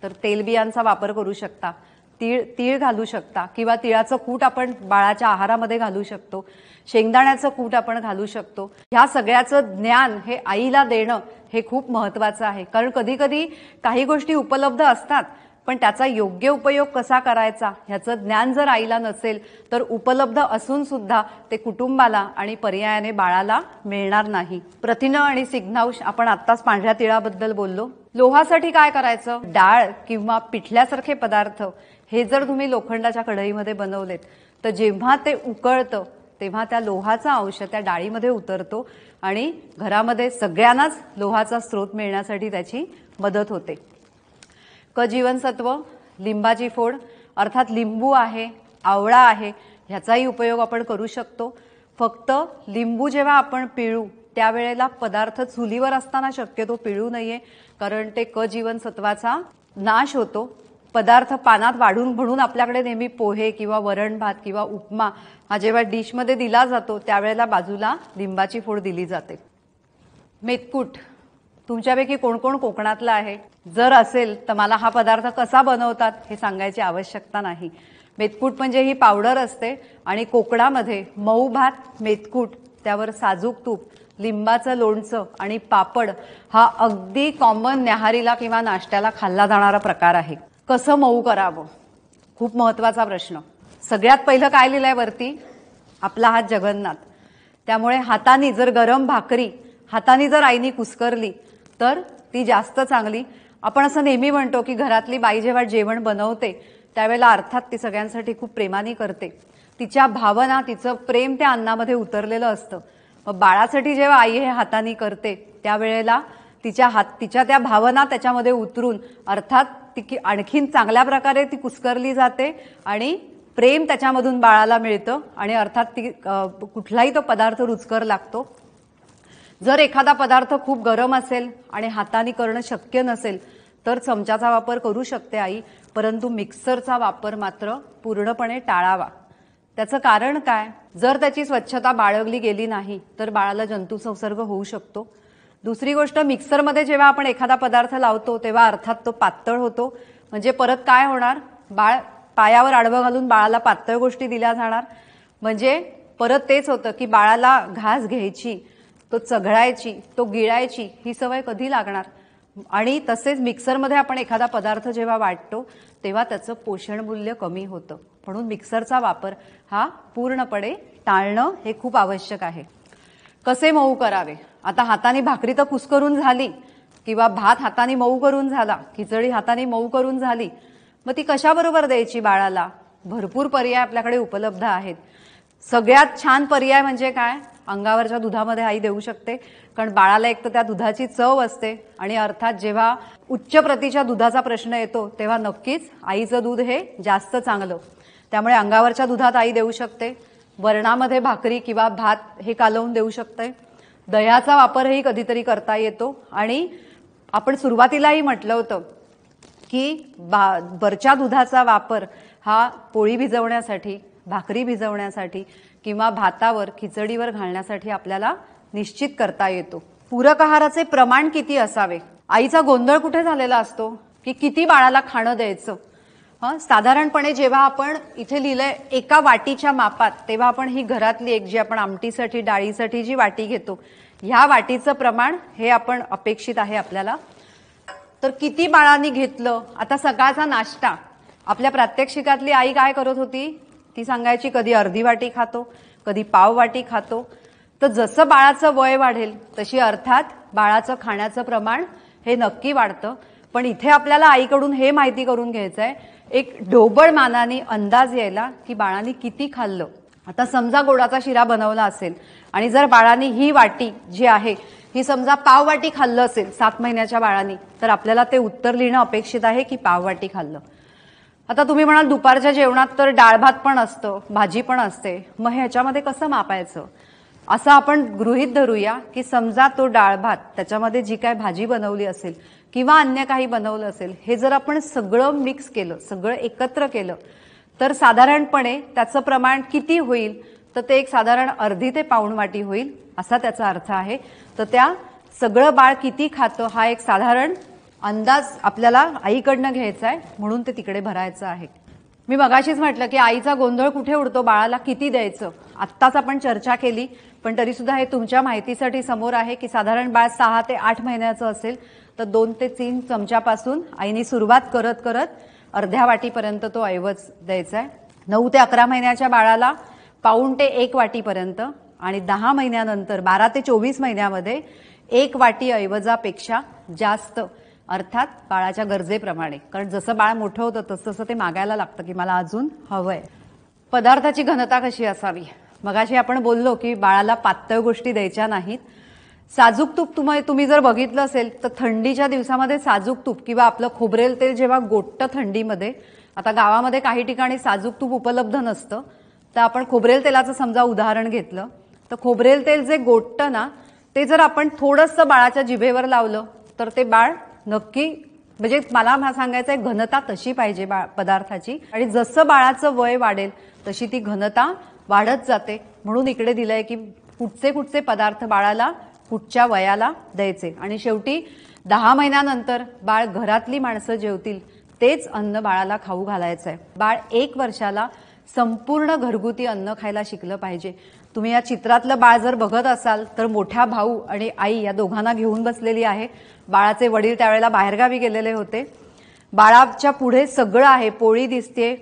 तर तेलबियांचा वापर करू शकता तीळ तीळ घालू शकता किंवा तिळाचं कूट आपण बाळाच्या आहारामध्ये घालू शकतो शेंगदाण्याचं कूट आपण घालू शकतो ह्या सगळ्याचं ज्ञान हे आईला देणं हे खूप महत्त्वाचं आहे कारण कधी कधी काही गोष्टी उपलब्ध असतात पण त्याचा योग्य उपयोग कसा करायचा ह्याचं ज्ञान जर आईला नसेल तर उपलब्ध असून सुद्धा ते कुटुंबाला आणि पर्यायाने बाळाला मिळणार नाही प्रथिन आणि सिग्नाऊश आपण आत्ताच पांढऱ्या तिळाबद्दल बोललो लोहासाठी काय करायचं डाळ किंवा पिठल्यासारखे पदार्थ हे जर तुम्ही लोखंडाच्या कढईमध्ये बनवलेत तर जेव्हा ते उकळतं तेव्हा त्या लोहाचा अंश त्या डाळीमध्ये उतरतो आणि घरामध्ये सगळ्यांनाच लोहाचा स्रोत मिळण्यासाठी त्याची मदत होते क जीवनसत्व लिंबाची फोड अर्थात लिंबू आहे आवळा आहे ह्याचाही उपयोग आपण करू शकतो फक्त लिंबू जेव्हा आपण पिळू त्यावेळेला पदार्थ चुलीवर असताना शक्यतो पिळू नये कारण ते क जीवनसत्वाचा नाश होतो पदार्थ पानात वाढून भडून आपल्याकडे नेहमी पोहे किंवा वरण भात किंवा उपमा हा जेव्हा डिशमध्ये दिला जातो त्यावेळेला बाजूला लिंबाची फोड दिली जाते मेतकूट तुमच्यापैकी कोण कोण कोकणातला आहे जर असेल तर मला हा पदार्थ कसा बनवतात हे सांगायची आवश्यकता नाही मेतकूट म्हणजे ही पावडर असते आणि कोकणामध्ये मऊ भात मेतकूट त्यावर साजूक तूप लिंबाचं लोणचं आणि पापड हा अगदी कॉमन न्याहारीला किंवा नाश्त्याला खाल्ला जाणारा प्रकार आहे कसं मऊ करावं खूप महत्त्वाचा प्रश्न सगळ्यात पहिलं काय लिहिलंय आहे वरती आपला हात जगन्नाथ त्यामुळे हाताने जर गरम भाकरी हाताने जर आईनी कुस्करली तर ती जास्त चांगली आपण असं नेहमी म्हणतो की घरातली बाई जेव्हा जेवण बनवते त्यावेळेला अर्थात ती सगळ्यांसाठी खूप प्रेमाने करते तिच्या भावना तिचं प्रेम त्या अन्नामध्ये उतरलेलं असतं मग बाळासाठी जेव्हा आई हे हाताने करते त्यावेळेला तिच्या हात तिच्या त्या भावना त्याच्यामध्ये उतरून अर्थात ती की आणखीन चांगल्या प्रकारे ती कुस्करली जाते आणि प्रेम त्याच्यामधून बाळाला मिळतं आणि अर्थात ती कुठलाही तो पदार्थ रुचकर लागतो जर एखादा पदार्थ खूप गरम असेल आणि हाताने करणं शक्य नसेल तर चमचाचा वापर करू शकते आई परंतु मिक्सरचा वापर मात्र पूर्णपणे टाळावा त्याचं कारण काय जर त्याची स्वच्छता बाळगली गेली नाही तर बाळाला जंतू संसर्ग होऊ शकतो दुसरी गोष्ट मिक्सरमध्ये जेव्हा आपण एखादा पदार्थ लावतो तेव्हा अर्थात तो पातळ होतो म्हणजे परत काय होणार बाळ पायावर आडवं घालून बाळाला पातळ गोष्टी दिल्या जाणार म्हणजे परत तेच होतं की बाळाला घास घ्यायची तो चघळायची तो गिळायची ही सवय कधी लागणार आणि तसेच मिक्सरमध्ये आपण एखादा पदार्थ जेव्हा वाटतो तेव्हा त्याचं पोषणमूल्य कमी होतं म्हणून मिक्सरचा वापर हा पूर्णपणे टाळणं हे खूप आवश्यक आहे कसे मऊ करावे आता हाताने भाकरी तर कुसकरून झाली किंवा भात हाताने मऊ करून झाला खिचडी हाताने मऊ करून झाली मग ती कशाबरोबर द्यायची बाळाला भरपूर पर्याय आपल्याकडे उपलब्ध आहेत सगळ्यात छान पर्याय म्हणजे काय अंगावरच्या दुधामध्ये आई देऊ शकते कारण बाळाला एक तर त्या दुधाची चव असते आणि अर्थात जेव्हा उच्च प्रतीच्या दुधाचा प्रश्न येतो तेव्हा नक्कीच आईचं दूध हे जास्त चांगलं त्यामुळे अंगावरच्या दुधात आई देऊ शकते वरणामध्ये भाकरी किंवा भात हे कालवून देऊ शकते दह्याचा वापरही कधीतरी करता येतो आणि आपण सुरुवातीलाही म्हटलं होतं की बा वरच्या दुधाचा वापर हा पोळी भिजवण्यासाठी भाकरी भिजवण्यासाठी किंवा भातावर खिचडीवर घालण्यासाठी आपल्याला निश्चित करता येतो पूरक आहाराचे प्रमाण किती असावे आईचा गोंधळ कुठे झालेला असतो की किती बाळाला खाणं द्यायचं हां साधारणपणे जेव्हा आपण इथे लिहिलंय एका वाटीच्या मापात तेव्हा आपण ही घरातली एक जी आपण आमटीसाठी डाळीसाठी जी वाटी घेतो ह्या वाटीचं प्रमाण हे आपण अपेक्षित आहे आपल्याला तर किती बाळांनी घेतलं आता सकाळचा नाश्ता आपल्या प्रात्यक्षिकातली आई काय करत होती ती सांगायची कधी अर्धी वाटी खातो कधी पाव वाटी खातो तर जसं बाळाचं वय वाढेल तशी अर्थात बाळाचं खाण्याचं प्रमाण हे नक्की वाढतं पण इथे आपल्याला आईकडून हे माहिती करून घ्यायचं आहे एक ढोबळ मानाने अंदाज यायला की बाळाने किती खाल्लं आता समजा गोडाचा शिरा बनवला असेल आणि जर बाळाने ही वाटी जी आहे ही समजा पाववाटी खाल्लं असेल सात महिन्याच्या बाळाने तर आपल्याला ते उत्तर लिहिणं अपेक्षित आहे की पाववाटी खाल्लं आता तुम्ही म्हणाल दुपारच्या जेवणात तर डाळ भात पण असतं भाजी पण असते मग ह्याच्यामध्ये कसं मापायचं असं आपण गृहित धरूया की समजा तो डाळ भात त्याच्यामध्ये जी काय भाजी बनवली असेल किंवा अन्य काही बनवलं असेल हे जर आपण सगळं मिक्स केलं सगळं एकत्र केलं तर साधारणपणे त्याचं प्रमाण किती होईल तर ते एक साधारण अर्धी ते पाऊण वाटी होईल असा त्याचा अर्थ आहे तर त्या सगळं बाळ किती खातं हा एक साधारण अंदाज आपल्याला आईकडनं घ्यायचा आहे म्हणून ते तिकडे भरायचं आहे मी मगाशीच म्हटलं की आईचा गोंधळ कुठे उडतो बाळाला किती द्यायचं आत्ताच आपण चर्चा केली पण तरीसुद्धा हे तुमच्या माहितीसाठी समोर आहे की साधारण बाळ सहा ते आठ महिन्याचं असेल तर दोन ते तीन चमच्यापासून आईने सुरुवात करत करत अर्ध्या वाटीपर्यंत तो ऐवज द्यायचा आहे नऊ ते अकरा महिन्याच्या बाळाला पाऊण ते एक वाटीपर्यंत आणि दहा महिन्यानंतर बारा ते चोवीस महिन्यामध्ये एक वाटी ऐवजापेक्षा जास्त अर्थात बाळाच्या गरजेप्रमाणे कारण जसं बाळ मोठं होतं तसं तसं ते मागायला लागतं की मला अजून हवंय पदार्थाची घनता कशी असावी मगाशी आपण बोललो की बाळाला पातळ गोष्टी द्यायच्या नाहीत साजूक तूप तुम्ही तुम्ही जर बघितलं असेल तर थंडीच्या दिवसामध्ये साजूक तूप किंवा आपलं खोबरेल तेल जेव्हा गोट्ट थंडीमध्ये आता गावामध्ये काही ठिकाणी साजूक तूप उपलब्ध नसतं तर आपण खोबरेल तेलाचं समजा उदाहरण घेतलं तर खोबरेल तेल जे गोट्ट ना ते जर आपण थोडंसं बाळाच्या जिभेवर लावलं तर ते बाळ नक्की म्हणजे मला सांगायचं आहे घनता तशी पाहिजे बा पदार्थाची आणि जसं बाळाचं वय वाढेल तशी ती घनता वाढत जाते म्हणून इकडे दिलं आहे की कुठचे कुठचे पदार्थ बाळाला पुढच्या वयाला द्यायचे आणि शेवटी दहा महिन्यानंतर बाळ घरातली माणसं जेवतील तेच अन्न बाळाला खाऊ घालायचं आहे बाळ एक वर्षाला संपूर्ण घरगुती अन्न खायला शिकलं पाहिजे तुम्ही या चित्रातलं बाळ जर बघत असाल तर मोठ्या भाऊ आणि आई या दोघांना घेऊन बसलेली आहे बाळाचे वडील त्यावेळेला बाहेरगावी गेलेले होते बाळाच्या पुढे सगळं आहे पोळी दिसते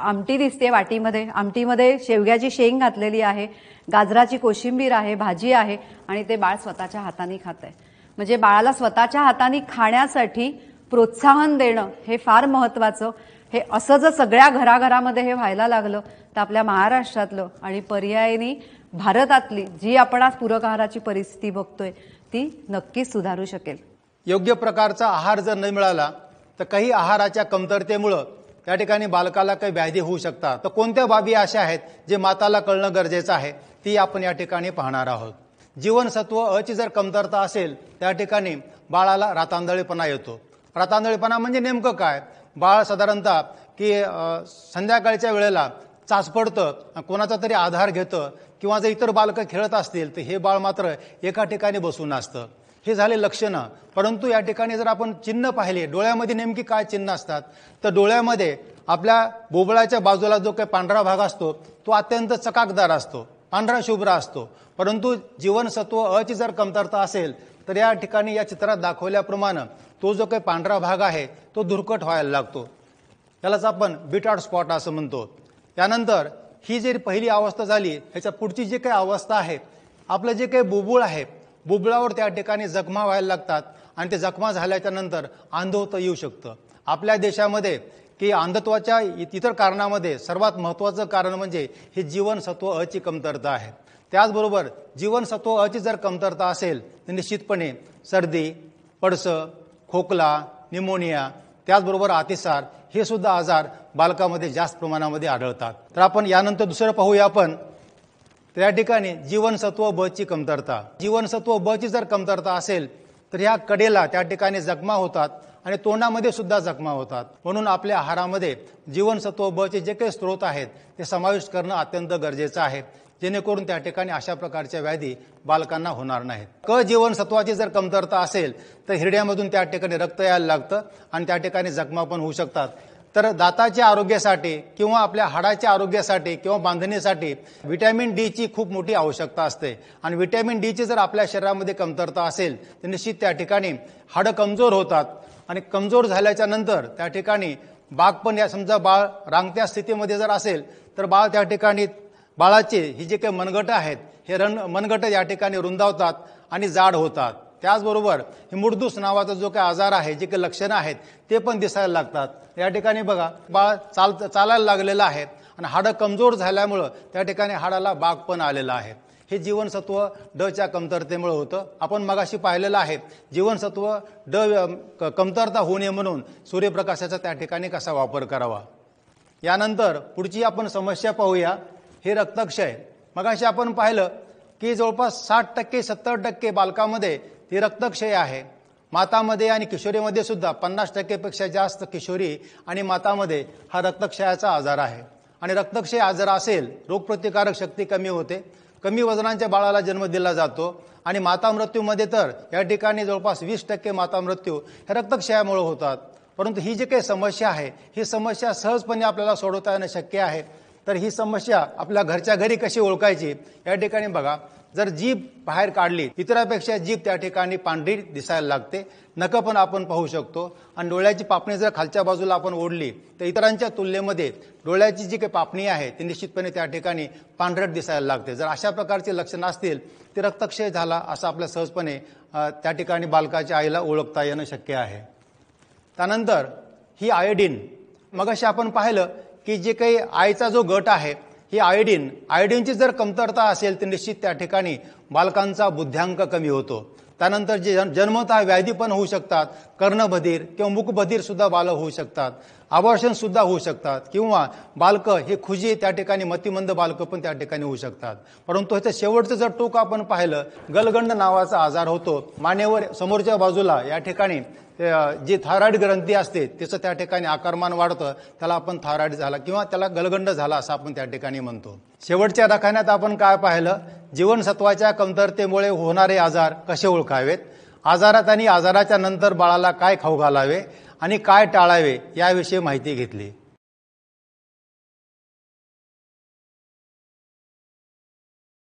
आमटी दिसते वाटीमध्ये आमटीमध्ये शेवग्याची शेंग घातलेली आहे गाजराची कोशिंबीर आहे भाजी आहे आणि ते बाळ स्वतःच्या हाताने खात आहे म्हणजे बाळाला स्वतःच्या हाताने खाण्यासाठी प्रोत्साहन देणं हे फार महत्त्वाचं हे असं जर सगळ्या घराघरामध्ये हे व्हायला लागलं तर आपल्या महाराष्ट्रातलं आणि पर्यायीनी भारतातली जी आपण आज पूरक आहाराची परिस्थिती बघतोय ती नक्कीच सुधारू शकेल योग्य प्रकारचा आहार जर नाही मिळाला तर काही आहाराच्या कमतरतेमुळं त्या ठिकाणी बालकाला काही व्याधी होऊ शकतात तर कोणत्या बाबी अशा आहेत जे माताला कळणं गरजेचं आहे ती आपण या ठिकाणी पाहणार आहोत जीवनसत्व अची जर कमतरता असेल त्या ठिकाणी बाळाला रातांदळीपणा येतो रातांदळीपणा म्हणजे नेमकं काय बाळ साधारणतः की संध्याकाळच्या वेळेला चाचपडतं कोणाचा तरी आधार घेतं किंवा जर इतर बालकं खेळत असतील तर हे बाळ मात्र एका ठिकाणी बसून असतं हे झाले लक्षणं परंतु या ठिकाणी जर आपण चिन्ह पाहिले डोळ्यामध्ये नेमकी काय चिन्ह असतात तर डोळ्यामध्ये आपल्या बोबळाच्या बाजूला जो काही पांढरा भाग असतो तो अत्यंत चकाकदार असतो पांढरा शुभ्र असतो परंतु जीवनसत्व अची जर कमतरता असेल तर या ठिकाणी या चित्रात दाखवल्याप्रमाणे तो जो काही पांढरा भाग आहे तो धुरकट व्हायला लागतो यालाच आपण बिटाड स्पॉट असं म्हणतो त्यानंतर ही जी पहिली अवस्था झाली ह्याच्या पुढची जी काही अवस्था आहे आपलं जे काही बुबुळ आहे बुबुळावर त्या ठिकाणी जखमा व्हायला लागतात आणि ते जखमा झाल्याच्या नंतर येऊ शकतं आपल्या देशामध्ये की अंधत्वाच्या इतर कारणामध्ये सर्वात महत्त्वाचं कारण म्हणजे हे जीवनसत्व अची कमतरता आहे त्याचबरोबर जीवनसत्व अची जर कमतरता असेल तर निश्चितपणे सर्दी पडसं खोकला निमोनिया त्याचबरोबर अतिसार हे सुद्धा आजार बालकामध्ये जास्त प्रमाणामध्ये आढळतात तर आपण यानंतर दुसरं पाहूया आपण त्या ठिकाणी जीवनसत्व ब ची कमतरता जीवनसत्व ब ची जर कमतरता असेल तर ह्या कडेला त्या ठिकाणी जखमा होतात आणि तोंडामध्ये सुद्धा जखमा होतात म्हणून आपल्या आहारामध्ये जीवनसत्व बचे जे काही स्रोत आहेत ते समाविष्ट करणं अत्यंत गरजेचं आहे जेणेकरून त्या ठिकाणी अशा प्रकारच्या व्याधी बालकांना होणार नाहीत क जीवनसत्वाची जर कमतरता असेल तर हिरड्यामधून त्या ठिकाणी रक्त यायला लागतं आणि त्या ठिकाणी जखमा पण होऊ शकतात तर दाताच्या आरोग्यासाठी किंवा आपल्या हाडाच्या आरोग्यासाठी किंवा बांधणीसाठी व्हिटॅमिन डीची खूप मोठी आवश्यकता असते आणि व्हिटॅमिन डीची जर आपल्या शरीरामध्ये कमतरता असेल तर निश्चित त्या ठिकाणी हाडं कमजोर होतात आणि कमजोर झाल्याच्या नंतर त्या ठिकाणी बाग पण या समजा बाळ रांगत्या स्थितीमध्ये जर असेल तर बाळ त्या ठिकाणी बाळाचे ही जे काही मनगटं आहेत हे रण मनगटं या ठिकाणी रुंदावतात आणि जाड होतात त्याचबरोबर हे मुर्दूस नावाचा जो काही आजार आहे जे काही लक्षणं आहेत ते पण दिसायला लागतात या ठिकाणी बघा बाळ चाल चालायला लागलेलं आहे आणि हाडं कमजोर झाल्यामुळं त्या ठिकाणी हाडाला बाग पण आलेला आहे हे जीवनसत्व डच्या कमतरतेमुळे होतं आपण मगाशी पाहिलेलं आहे जीवनसत्व ड कमतरता होऊ नये म्हणून सूर्यप्रकाशाचा त्या ठिकाणी कसा वापर करावा यानंतर पुढची आपण समस्या पाहूया हे रक्तक्षय मगाशी आपण पाहिलं की जवळपास साठ टक्के सत्तर टक्के बालकामध्ये ती रक्तक्षय आहे मातामध्ये आणि किशोरीमध्ये सुद्धा पन्नास टक्केपेक्षा जास्त किशोरी आणि मातामध्ये हा रक्तक्षयाचा आजार आहे आणि रक्तक्षय आजार असेल रोगप्रतिकारक शक्ती कमी होते कमी वजनांच्या बाळाला जन्म दिला जातो आणि माता मृत्यूमध्ये तर या ठिकाणी जवळपास वीस टक्के माता मृत्यू हे रक्तक्षयामुळे होतात परंतु ही जी काही समस्या आहे ही समस्या सहजपणे आपल्याला सोडवता येणं शक्य आहे तर ही समस्या आपल्या घरच्या घरी कशी ओळखायची या ठिकाणी बघा जर जीभ बाहेर काढली इतरांपेक्षा जीभ त्या ठिकाणी पांढरी दिसायला लागते नकं पण आपण पाहू शकतो आणि डोळ्याची पापणी जर खालच्या बाजूला आपण ओढली तर इतरांच्या तुलनेमध्ये डोळ्याची जी काही पापणी आहे ती निश्चितपणे त्या ठिकाणी पांढरट दिसायला लागते जर अशा प्रकारचे लक्षणं असतील ते रक्तक्षय झाला असं आपल्या सहजपणे त्या ठिकाणी बालकाच्या आईला ओळखता येणं शक्य आहे त्यानंतर ही आयोडीन मग अशी आपण पाहिलं की जे काही आईचा जो गट आहे ही आयोडीन आयोडीनची जर कमतरता असेल तर निश्चित त्या ठिकाणी बालकांचा बुद्ध्यांक कमी होतो त्यानंतर जे जन जन्मतः व्याधी पण होऊ शकतात कर्णबधीर किंवा सुद्धा बालक होऊ शकतात सुद्धा होऊ शकतात किंवा बालकं हे खुजी त्या ठिकाणी मतिमंद बालकं पण त्या ठिकाणी होऊ शकतात परंतु ह्याचं शेवटचं जर टोक आपण पाहिलं गलगंड नावाचा आजार होतो मानेवर समोरच्या बाजूला या ठिकाणी जे थायरॉईड ग्रंथी असते त्याचं त्या ठिकाणी आकारमान वाढतं त्याला आपण थायरॉईड झाला किंवा त्याला गलगंड झाला असं आपण त्या ठिकाणी म्हणतो शेवटच्या दखान्यात आपण काय पाहिलं जीवनसत्वाच्या कमतरतेमुळे होणारे आजार कसे ओळखावेत आजारात आणि आजाराच्या नंतर बाळाला काय खाऊ घालावे आणि काय टाळावे याविषयी माहिती घेतली